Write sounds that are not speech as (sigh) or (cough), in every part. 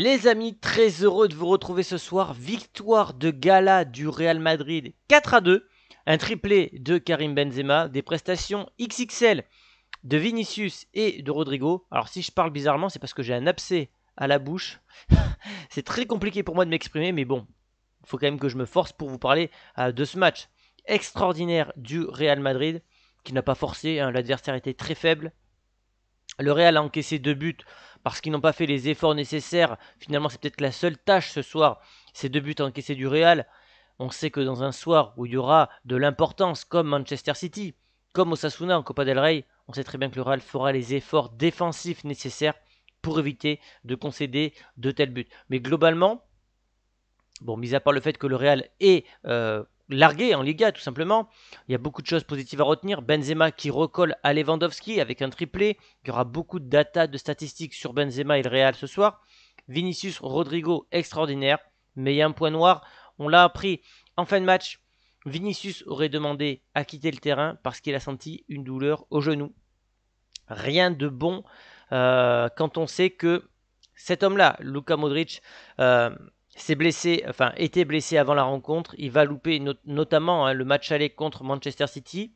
Les amis, très heureux de vous retrouver ce soir. Victoire de gala du Real Madrid 4 à 2. Un triplé de Karim Benzema, des prestations XXL de Vinicius et de Rodrigo. Alors si je parle bizarrement, c'est parce que j'ai un abcès à la bouche. (laughs) c'est très compliqué pour moi de m'exprimer, mais bon, il faut quand même que je me force pour vous parler euh, de ce match extraordinaire du Real Madrid, qui n'a pas forcé, hein. l'adversaire était très faible, le Real a encaissé deux buts parce qu'ils n'ont pas fait les efforts nécessaires. Finalement, c'est peut-être la seule tâche ce soir, ces deux buts encaissés du Real. On sait que dans un soir où il y aura de l'importance, comme Manchester City, comme Osasuna en Copa del Rey, on sait très bien que le Real fera les efforts défensifs nécessaires pour éviter de concéder de tels buts. Mais globalement, bon, mis à part le fait que le Real est euh, largué en Liga, tout simplement. Il y a beaucoup de choses positives à retenir. Benzema qui recolle à Lewandowski avec un triplé. Il y aura beaucoup de data, de statistiques sur Benzema et le Real ce soir. Vinicius Rodrigo, extraordinaire. Mais il y a un point noir. On l'a appris en fin de match. Vinicius aurait demandé à quitter le terrain parce qu'il a senti une douleur au genou. Rien de bon euh, quand on sait que cet homme-là, Luka Modric, euh, s'est blessé, enfin était blessé avant la rencontre. Il va louper notamment hein, le match aller contre Manchester City,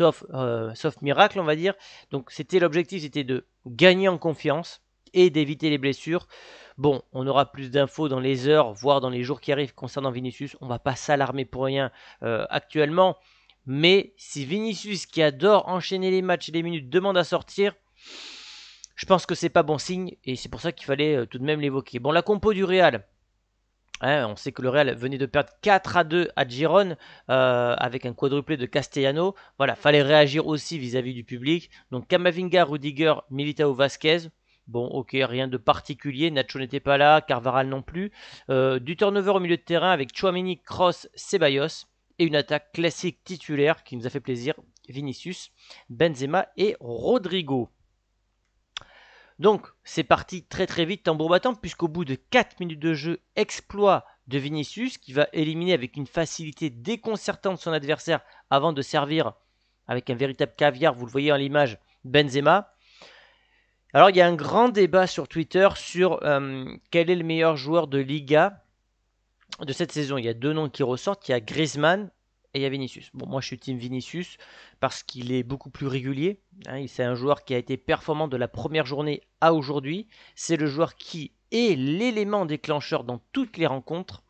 euh, sauf, miracle, on va dire. Donc c'était l'objectif, c'était de gagner en confiance et d'éviter les blessures. Bon, on aura plus d'infos dans les heures, voire dans les jours qui arrivent concernant Vinicius. On ne va pas s'alarmer pour rien euh, actuellement. Mais si Vinicius, qui adore enchaîner les matchs et les minutes, demande à sortir, je pense que c'est pas bon signe et c'est pour ça qu'il fallait euh, tout de même l'évoquer. Bon, la compo du Real, Hein, on sait que le Real venait de perdre 4 à 2 à Giron euh, avec un quadruplé de Castellano. Voilà, fallait réagir aussi vis-à-vis du public. Donc Camavinga, Rudiger, Militao, Vasquez. Bon, ok, rien de particulier. Nacho n'était pas là, Carvaral non plus. Euh, du turnover au milieu de terrain avec Chouameni, Cross, Ceballos. Et une attaque classique titulaire qui nous a fait plaisir Vinicius, Benzema et Rodrigo. Donc, c'est parti très très vite tambour battant, puisqu'au bout de 4 minutes de jeu, exploit de Vinicius, qui va éliminer avec une facilité déconcertante son adversaire avant de servir avec un véritable caviar, vous le voyez en l'image, Benzema. Alors, il y a un grand débat sur Twitter sur euh, quel est le meilleur joueur de Liga de cette saison. Il y a deux noms qui ressortent, il y a Griezmann et il y a Vinicius. Bon, moi je suis team Vinicius parce qu'il est beaucoup plus régulier. Hein. c'est un joueur qui a été performant de la première journée à aujourd'hui. C'est le joueur qui est l'élément déclencheur dans toutes les rencontres.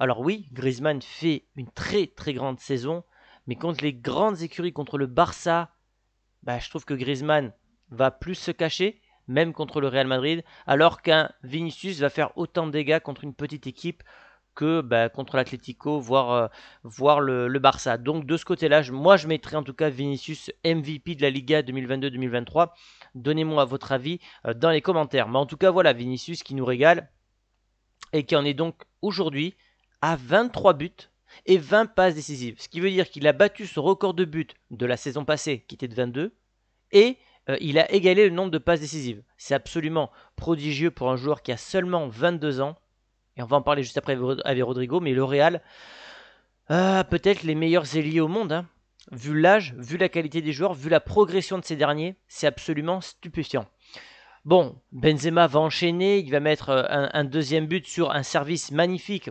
Alors oui, Griezmann fait une très très grande saison, mais contre les grandes écuries, contre le Barça, bah, je trouve que Griezmann va plus se cacher, même contre le Real Madrid, alors qu'un Vinicius va faire autant de dégâts contre une petite équipe que bah, contre l'Atlético, voire, euh, le, Barça. Donc de ce côté-là, moi je mettrais en tout cas Vinicius MVP de la Liga 2022-2023. Donnez-moi votre avis euh, dans les commentaires. Mais en tout cas, voilà Vinicius qui nous régale et qui en est donc aujourd'hui à 23 buts et 20 passes décisives. Ce qui veut dire qu'il a battu son record de buts de la saison passée qui était de 22 et euh, il a égalé le nombre de passes décisives. C'est absolument prodigieux pour un joueur qui a seulement 22 ans et on va en parler juste après avec Rodrigo, mais le Real, euh, peut-être les meilleurs ailiers au monde. Hein. Vu l'âge, vu la qualité des joueurs, vu la progression de ces derniers, c'est absolument stupéfiant. Bon, Benzema va enchaîner, il va mettre euh, un, deuxième but sur un service magnifique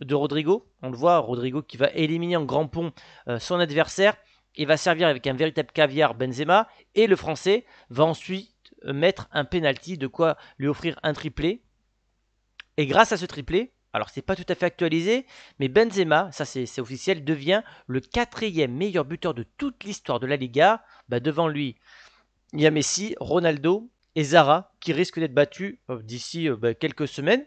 de Rodrigo. On le voit, Rodrigo qui va éliminer en grand pont euh, son adversaire et va servir avec un véritable caviar Benzema. Et le Français va ensuite mettre un penalty, de quoi lui offrir un triplé et grâce à ce triplé, alors c'est pas tout à fait actualisé, mais Benzema, ça c'est officiel, devient le quatrième meilleur buteur de toute l'histoire de la Liga. Bah, devant lui, il y a Messi, Ronaldo et Zara qui risquent d'être battus euh, d'ici euh, bah, quelques semaines.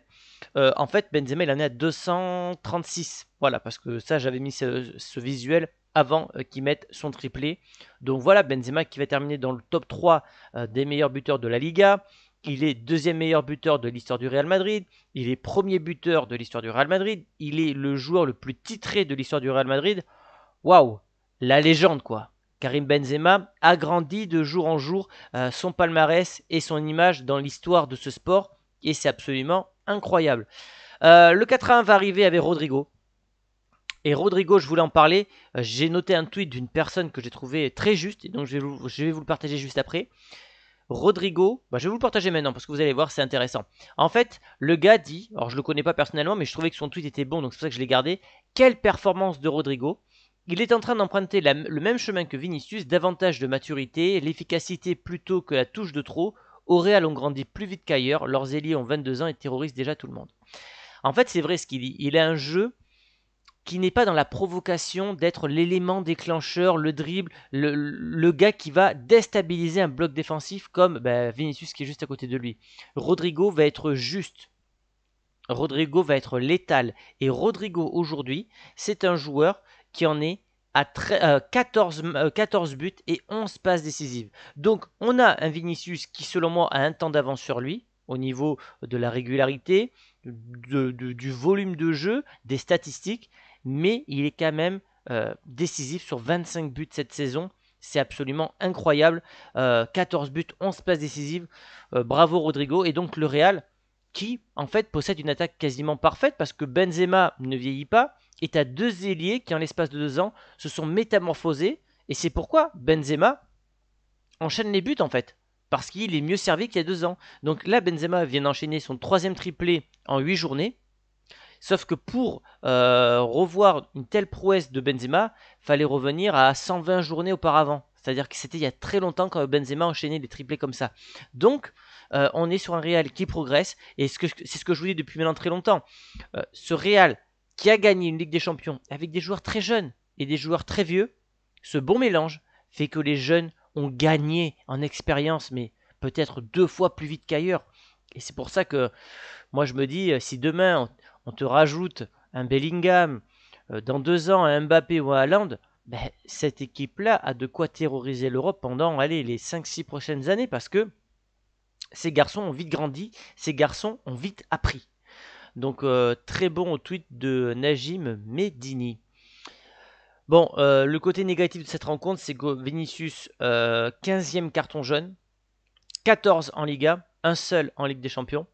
Euh, en fait, Benzema, il en est à 236. Voilà, parce que ça, j'avais mis ce, visuel avant qu'il mette son triplé. Donc voilà, Benzema qui va terminer dans le top 3 des meilleurs buteurs de la Liga il est deuxième meilleur buteur de l'histoire du Real Madrid, il est premier buteur de l'histoire du Real Madrid, il est le joueur le plus titré de l'histoire du Real Madrid. Waouh, la légende quoi. Karim Benzema a grandi de jour en jour euh, son palmarès et son image dans l'histoire de ce sport et c'est absolument incroyable. Euh, le 4-1 va arriver avec Rodrigo. Et Rodrigo, je voulais en parler. Euh, j'ai noté un tweet d'une personne que j'ai trouvé très juste, et donc je vais, vous, je vais vous le partager juste après. Rodrigo, bah, je vais vous le partager maintenant parce que vous allez voir, c'est intéressant. En fait, le gars dit, alors je le connais pas personnellement, mais je trouvais que son tweet était bon, donc c'est pour ça que je l'ai gardé. Quelle performance de Rodrigo Il est en train d'emprunter le même chemin que Vinicius, davantage de maturité, l'efficacité plutôt que la touche de trop. Au Real, on grandit plus vite qu'ailleurs, leurs ailiers ont 22 ans et terrorisent déjà tout le monde. En fait, c'est vrai ce qu'il dit. Il a un jeu qui n'est pas dans la provocation d'être l'élément déclencheur, le dribble, le, gars qui va déstabiliser un bloc défensif comme bah, Vinicius qui est juste à côté de lui. Rodrigo va être juste. Rodrigo va être létal. Et Rodrigo aujourd'hui, c'est un joueur qui en est à 14, euh, euh, buts et 11 passes décisives. Donc on a un Vinicius qui selon moi a un temps d'avance sur lui au niveau de la régularité, du volume de jeu, des statistiques, mais il est quand même euh, décisif sur 25 buts cette saison. C'est absolument incroyable. 14 euh, buts, 11 passes décisives. Euh, bravo Rodrigo. Et donc le Real qui en fait possède une attaque quasiment parfaite parce que Benzema ne vieillit pas et à deux ailiers qui en l'espace de deux ans se sont métamorphosés. Et c'est pourquoi Benzema enchaîne les buts en fait. Parce qu'il est mieux servi qu'il y a deux ans. Donc là, Benzema vient d'enchaîner son troisième triplé en huit journées. Sauf que pour euh, revoir une telle prouesse de Benzema, fallait revenir à 120 journées auparavant. C'est-à-dire que c'était il y a très longtemps quand Benzema enchaînait des triplés comme ça. Donc, euh, on est sur un Real qui progresse. Et c'est ce, que je vous dis depuis maintenant très longtemps. Euh, ce Real qui a gagné une Ligue des Champions avec des joueurs très jeunes et des joueurs très vieux, ce bon mélange fait que les jeunes ont gagné en expérience, mais peut-être deux fois plus vite qu'ailleurs. Et c'est pour ça que moi je me dis, si demain on te rajoute un Bellingham, euh, dans deux ans un Mbappé ou un Haaland, ben, cette équipe-là a de quoi terroriser l'Europe pendant allez, les 5-6 prochaines années parce que ces garçons ont vite grandi, ces garçons ont vite appris. Donc euh, très bon au tweet de Najim Medini. Bon, euh, le côté négatif de cette rencontre, c'est que Vinicius, 15e carton jaune, 14 en Liga, un seul en Ligue des Champions.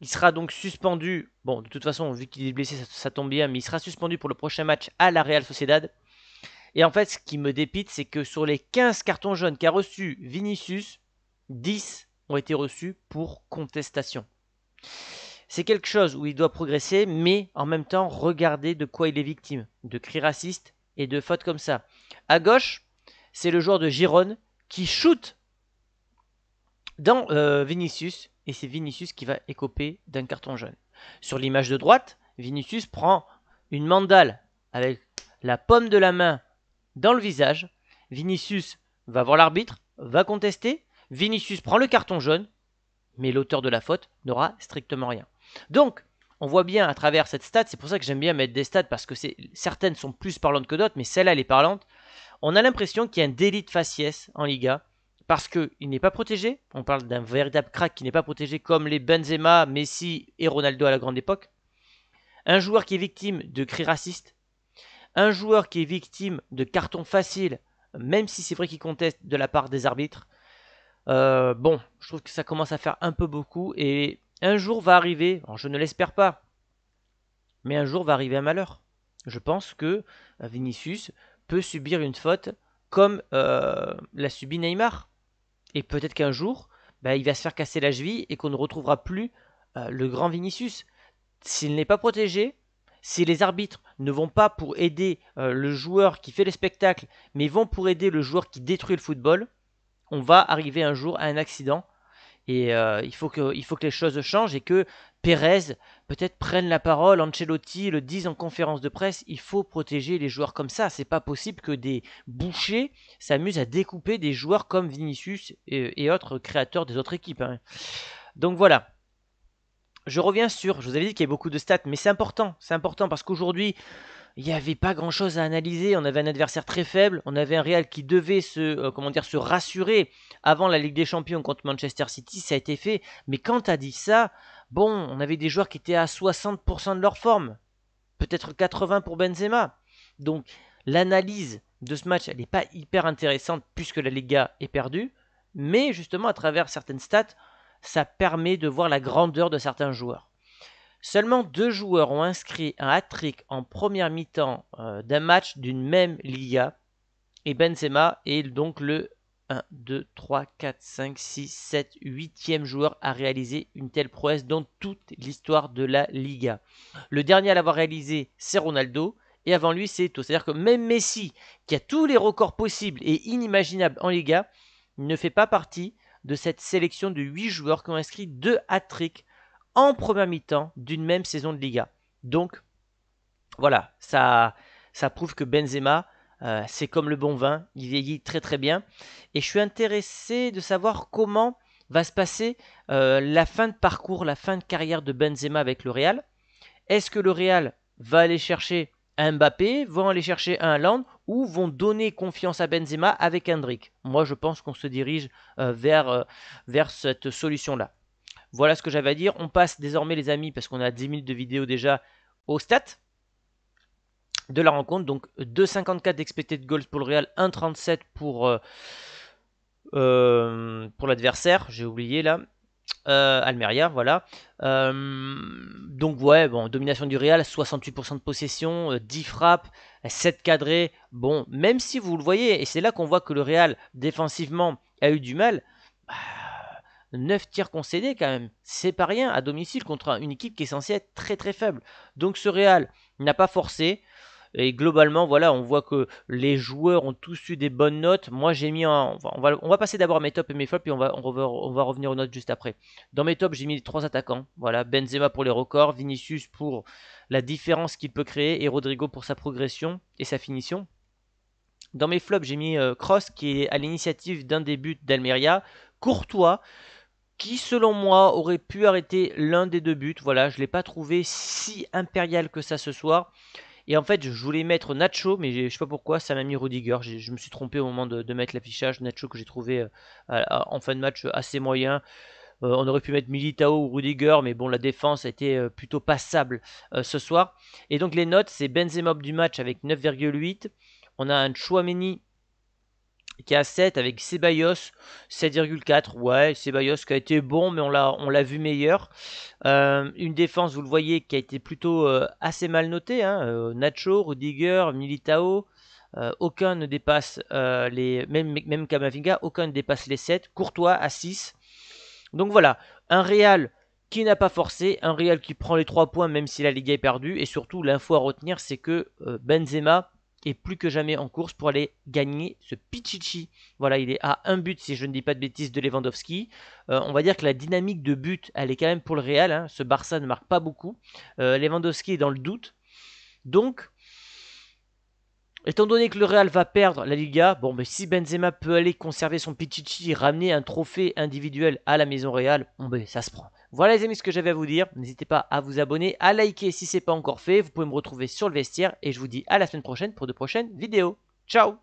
Il sera donc suspendu. Bon, de toute façon, vu qu'il est blessé, ça, tombe bien, mais il sera suspendu pour le prochain match à la Real Sociedad. Et en fait, ce qui me dépite, c'est que sur les 15 cartons jaunes qu'a reçus Vinicius, 10 ont été reçus pour contestation. C'est quelque chose où il doit progresser, mais en même temps, regardez de quoi il est victime. De cris racistes et de fautes comme ça. À gauche, c'est le joueur de Girone qui shoot dans euh, Vinicius et c'est Vinicius qui va écoper d'un carton jaune. Sur l'image de droite, Vinicius prend une mandale avec la pomme de la main dans le visage. Vinicius va voir l'arbitre, va contester. Vinicius prend le carton jaune, mais l'auteur de la faute n'aura strictement rien. Donc, on voit bien à travers cette stat, c'est pour ça que j'aime bien mettre des stats parce que certaines sont plus parlantes que d'autres, mais celle-là elle est parlante. On a l'impression qu'il y a un délit de faciès en Liga parce qu'il n'est pas protégé. On parle d'un véritable crack qui n'est pas protégé comme les Benzema, Messi et Ronaldo à la grande époque. Un joueur qui est victime de cris racistes. Un joueur qui est victime de cartons faciles, même si c'est vrai qu'il conteste de la part des arbitres. Euh, bon, je trouve que ça commence à faire un peu beaucoup et un jour va arriver, je ne l'espère pas, mais un jour va arriver un malheur. Je pense que euh, Vinicius peut subir une faute comme euh, l'a subi Neymar. Et peut-être qu'un jour, bah, il va se faire casser la cheville et qu'on ne retrouvera plus euh, le grand Vinicius. S'il n'est pas protégé, si les arbitres ne vont pas pour aider euh, le joueur qui fait le spectacle, mais vont pour aider le joueur qui détruit le football, on va arriver un jour à un accident et euh, il, faut que, les choses changent et que Pérez peut-être prenne la parole, Ancelotti le dise en conférence de presse, il faut protéger les joueurs comme ça. C'est pas possible que des bouchers s'amusent à découper des joueurs comme Vinicius et, autres créateurs des autres équipes. Hein. Donc voilà. Je reviens sur, je vous avais dit qu'il y a beaucoup de stats, mais c'est important, c'est important parce qu'aujourd'hui, il n'y avait pas grand chose à analyser. On avait un adversaire très faible. On avait un Real qui devait se, euh, comment dire, se rassurer avant la Ligue des Champions contre Manchester City. Ça a été fait. Mais quand tu as dit ça, bon, on avait des joueurs qui étaient à 60% de leur forme. Peut-être 80% pour Benzema. Donc l'analyse de ce match, elle n'est pas hyper intéressante puisque la Liga est perdue. Mais justement, à travers certaines stats, ça permet de voir la grandeur de certains joueurs. Seulement deux joueurs ont inscrit un hat-trick en première mi-temps euh, d'un match d'une même Liga. Et Benzema est donc le 1, 2, 3, 4, 5, 6, 7, 8e joueur à réaliser une telle prouesse dans toute l'histoire de la Liga. Le dernier à l'avoir réalisé, c'est Ronaldo. Et avant lui, c'est Eto. C'est-à-dire que même Messi, qui a tous les records possibles et inimaginables en Liga, ne fait pas partie de cette sélection de 8 joueurs qui ont inscrit deux hat-tricks en première mi-temps d'une même saison de Liga. Donc voilà, ça, ça prouve que Benzema, euh, c'est comme le bon vin, il vieillit très très bien. Et je suis intéressé de savoir comment va se passer euh, la fin de parcours, la fin de carrière de Benzema avec le Real. Est-ce que le Real va aller chercher un Mbappé, vont aller chercher un Land ou vont donner confiance à Benzema avec Hendrick Moi je pense qu'on se dirige euh, vers, vers cette solution-là. Voilà ce que j'avais à dire. On passe désormais, les amis, parce qu'on a 10 minutes de vidéo déjà, au stats de la rencontre. Donc 2,54 de goals pour le Real, 1,37 pour, euh, euh, pour l'adversaire. J'ai oublié là. Euh, Almeria, voilà. donc ouais, bon, domination du Real, 68% de possession, 10 frappes, 7 cadrés. Bon, même si vous le voyez, et c'est là qu'on voit que le Real défensivement a eu du mal, bah, 9 tirs concédés quand même. C'est pas rien à domicile contre une équipe qui est censée être très très faible. Donc ce Real n'a pas forcé. Et globalement, voilà, on voit que les joueurs ont tous eu des bonnes notes. Moi, j'ai mis en... on, va, on va, passer d'abord mes tops et mes flops, puis on va, on, revenir aux notes juste après. Dans mes tops, j'ai mis 3 trois attaquants. Voilà, Benzema pour les records, Vinicius pour la différence qu'il peut créer, et Rodrigo pour sa progression et sa finition. Dans mes flops, j'ai mis Cross, euh, qui est à l'initiative d'un des buts d'Almeria. Courtois, qui selon moi aurait pu arrêter l'un des deux buts. Voilà, je ne l'ai pas trouvé si impérial que ça ce soir. Et en fait, je voulais mettre Nacho, mais je ne sais pas pourquoi, ça m'a mis Rudiger. Je, me suis trompé au moment de, mettre l'affichage. Nacho que j'ai trouvé euh, en fin de match euh, assez moyen. Euh, on aurait pu mettre Militao ou Rudiger, mais bon, la défense a été plutôt passable ce soir. Et donc les notes, c'est Benzema du match avec 9,8. On a un Chouameni qui est à 7 avec Ceballos 7,4. Ouais, Ceballos qui a été bon, mais on l'a, vu meilleur. Euh, une défense, vous le voyez, qui a été plutôt euh, assez mal notée. Hein, euh, Nacho, Rudiger, Militao. aucun ne dépasse les. Même, même Kamavinga, aucun ne dépasse les 7. Courtois à 6. Donc voilà, un Real qui n'a pas forcé, un Real qui prend les 3 points même si la Liga est perdue. Et surtout, l'info à retenir, c'est que Benzema plus que jamais en course pour aller gagner ce Pichichi. Voilà, il est à un but, si je ne dis pas de bêtises, de Lewandowski. Euh, on va dire que la dynamique de but, elle est quand même pour le Real. Hein. Ce Barça ne marque pas beaucoup. Euh, Lewandowski est dans le doute. Donc, Étant donné que le Real va perdre la Liga, bon, mais si Benzema peut aller conserver son Pichichi, ramener un trophée individuel à la Maison Real, bon, ben, ça se prend. Voilà les amis ce que j'avais à vous dire. N'hésitez pas à vous abonner, à liker si ce n'est pas encore fait. Vous pouvez me retrouver sur le vestiaire et je vous dis à la semaine prochaine pour de prochaines vidéos. Ciao